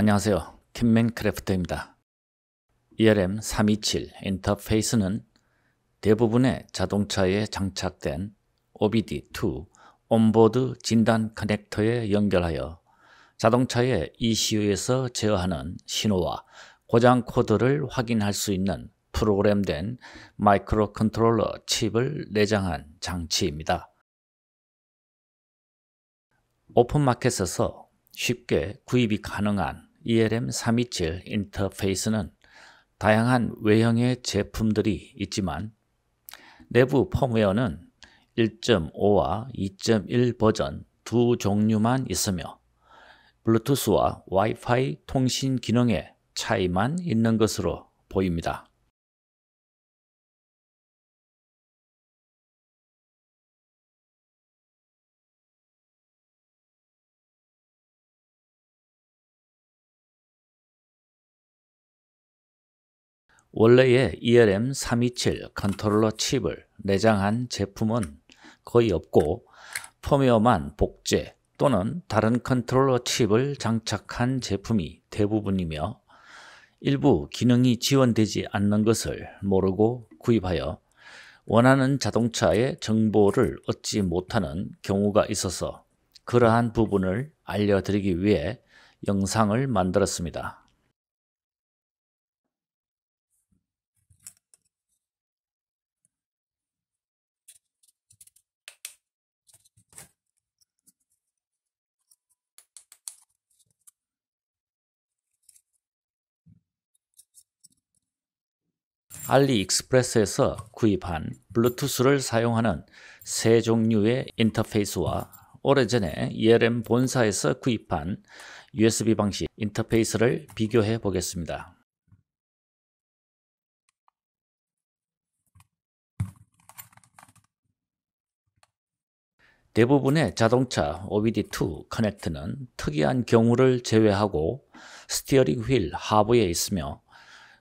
안녕하세요. 킴맨크래프트입니다. ERM 327 인터페이스는 대부분의 자동차에 장착된 OBD2 온보드 진단 커넥터에 연결하여 자동차의 ECU에서 제어하는 신호와 고장 코드를 확인할 수 있는 프로그램된 마이크로컨트롤러 칩을 내장한 장치입니다. 오픈마켓에서 쉽게 구입이 가능한 ELM327 인터페이스는 다양한 외형의 제품들이 있지만 내부 펌웨어는 1.5와 2.1 버전 두 종류만 있으며 블루투스와 와이파이 통신 기능의 차이만 있는 것으로 보입니다. 원래의 e r m 327 컨트롤러 칩을 내장한 제품은 거의 없고 펌웨어만 복제 또는 다른 컨트롤러 칩을 장착한 제품이 대부분이며 일부 기능이 지원되지 않는 것을 모르고 구입하여 원하는 자동차의 정보를 얻지 못하는 경우가 있어서 그러한 부분을 알려드리기 위해 영상을 만들었습니다. 알리익스프레스에서 구입한 블루투스를 사용하는 세 종류의 인터페이스와 오래전에 ELM 본사에서 구입한 USB 방식 인터페이스를 비교해 보겠습니다. 대부분의 자동차 OBD2 커넥트는 특이한 경우를 제외하고 스티어링 휠 하부에 있으며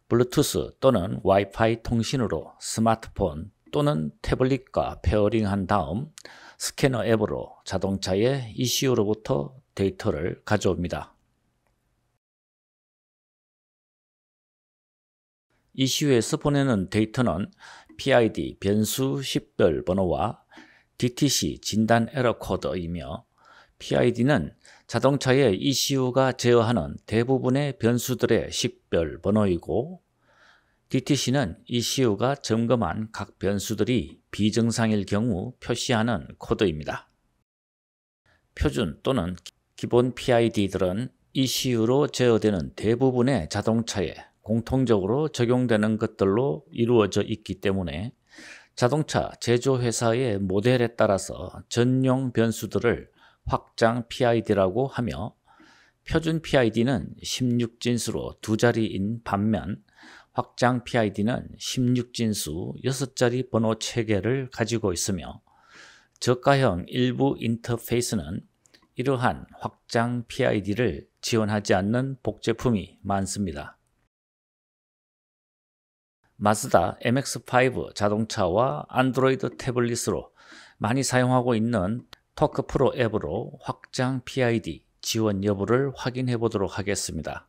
블루투스 또는 와이파이 통신으로 스마트폰 또는 태블릿과 페어링한 다음 스캐너 앱으로 자동차의 ECU로부터 데이터를 가져옵니다. ECU에서 보내는 데이터는 PID 변수 식별 번호와 DTC 진단 에러 코드이며 PID는 자동차의 ECU가 제어하는 대부분의 변수들의 식별 번호이고 DTC는 ECU가 점검한 각 변수들이 비정상일 경우 표시하는 코드입니다. 표준 또는 기본 PID들은 ECU로 제어되는 대부분의 자동차에 공통적으로 적용되는 것들로 이루어져 있기 때문에 자동차 제조회사의 모델에 따라서 전용 변수들을 확장 PID라고 하며 표준 PID는 16진수로 두 자리인 반면 확장 PID는 16진수 6자리 번호 체계를 가지고 있으며 저가형 일부 인터페이스는 이러한 확장 PID를 지원하지 않는 복제품이 많습니다. 마즈다 MX-5 자동차와 안드로이드 태블릿으로 많이 사용하고 있는 토크 프로 앱으로 확장 PID 지원 여부를 확인해 보도록 하겠습니다.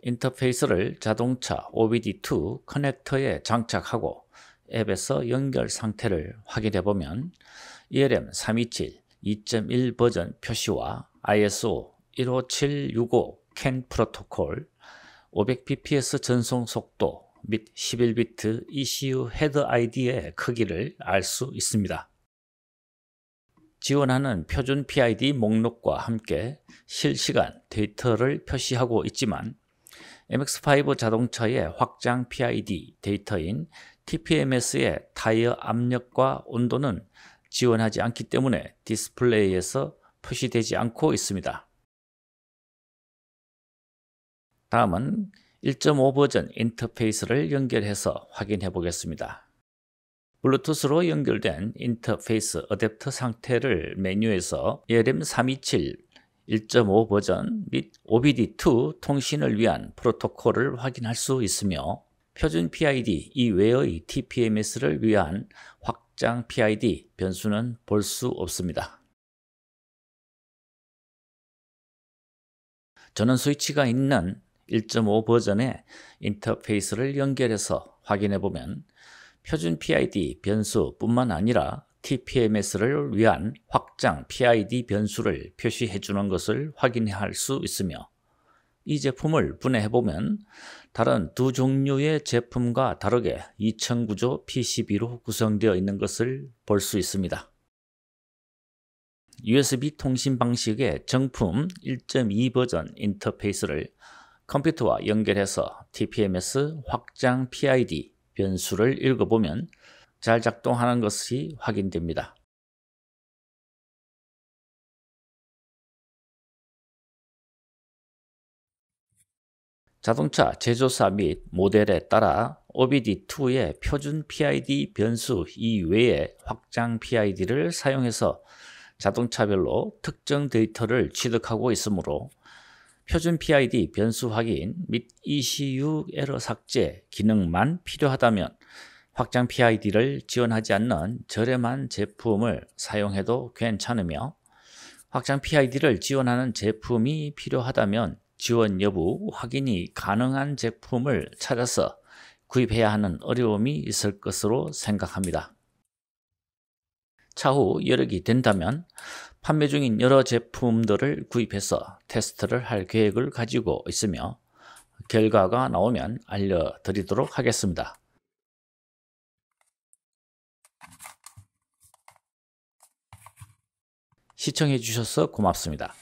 인터페이스를 자동차 OBD2 커넥터에 장착하고 앱에서 연결 상태를 확인해 보면 ELM 327 2.1 버전 표시와 ISO 15765 CAN 프로토콜, 500bps 전송 속도 및 11비트 ECU 헤드 아이디의 크기를 알 수 있습니다. 지원하는 표준 PID 목록과 함께 실시간 데이터를 표시하고 있지만 MX5 자동차의 확장 PID 데이터인 TPMS의 타이어 압력과 온도는 지원하지 않기 때문에 디스플레이에서 표시되지 않고 있습니다. 다음은 1.5 버전 인터페이스를 연결해서 확인해 보겠습니다. 블루투스로 연결된 인터페이스 어댑터 상태를 메뉴에서 ELM327 1.5 버전 및 OBD2 통신을 위한 프로토콜을 확인할 수 있으며 표준 PID 이외의 TPMS를 위한 확장 PID 변수는 볼 수 없습니다. 전원 스위치가 있는 1.5 버전의 인터페이스를 연결해서 확인해 보면 표준 PID 변수뿐만 아니라 TPMS를 위한 확장 PID 변수를 표시해 주는 것을 확인할 수 있으며 이 제품을 분해해 보면 다른 두 종류의 제품과 다르게 2009조 PCB로 구성되어 있는 것을 볼 수 있습니다. USB 통신 방식의 정품 1.2 버전 인터페이스를 컴퓨터와 연결해서 TPMS 확장 PID 변수를 읽어보면 잘 작동하는 것이 확인됩니다. 자동차 제조사 및 모델에 따라 OBD2의 표준 PID 변수 이외에 확장 PID를 사용해서 자동차별로 특정 데이터를 취득하고 있으므로 표준 PID 변수 확인 및 ECU 에러 삭제 기능만 필요하다면 확장 PID를 지원하지 않는 저렴한 제품을 사용해도 괜찮으며 확장 PID를 지원하는 제품이 필요하다면 지원 여부 확인이 가능한 제품을 찾아서 구입해야 하는 어려움이 있을 것으로 생각합니다. 차후 여력이 된다면 판매 중인 여러 제품들을 구입해서 테스트를 할 계획을 가지고 있으며 결과가 나오면 알려드리도록 하겠습니다. 시청해 주셔서 고맙습니다.